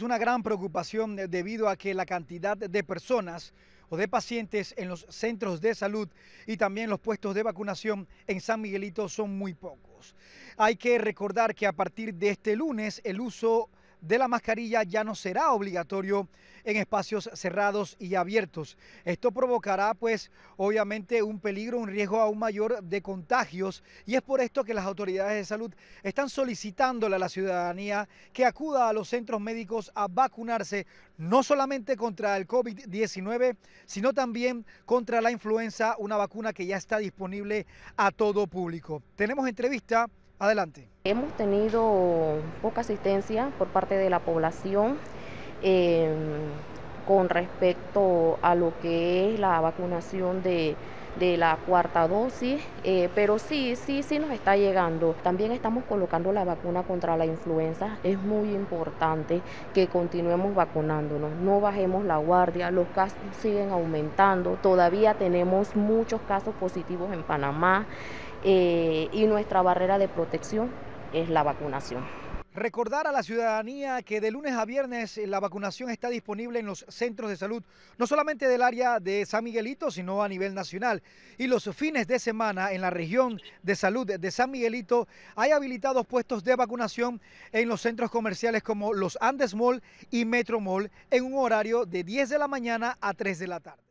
Es una gran preocupación debido a que la cantidad de personas o de pacientes en los centros de salud y también los puestos de vacunación en San Miguelito son muy pocos. Hay que recordar que a partir de este lunes el uso de la mascarilla ya no será obligatorio en espacios cerrados y abiertos. Esto provocará pues obviamente un peligro, un riesgo aún mayor de contagios y es por esto que las autoridades de salud están solicitándole a la ciudadanía que acuda a los centros médicos a vacunarse no solamente contra el COVID-19, sino también contra la influenza, una vacuna que ya está disponible a todo público. Tenemos entrevista Adelante. Hemos tenido poca asistencia por parte de la población. Eh, con respecto a lo que es la vacunación de, la cuarta dosis, eh, pero sí, sí, sí nos está llegando. También estamos colocando la vacuna contra la influenza. Es muy importante que continuemos vacunándonos, no bajemos la guardia, los casos siguen aumentando, todavía tenemos muchos casos positivos en Panamá eh, y nuestra barrera de protección es la vacunación. Recordar a la ciudadanía que de lunes a viernes eh, la vacunación está disponible en los centros de salud, no solamente del área de San Miguelito, sino a nivel nacional. Y los fines de semana en la región de salud de San Miguelito hay habilitados puestos de vacunación en los centros comerciales como los Andes Mall y Metro Mall en un horario de 10 de la mañana a 3 de la tarde.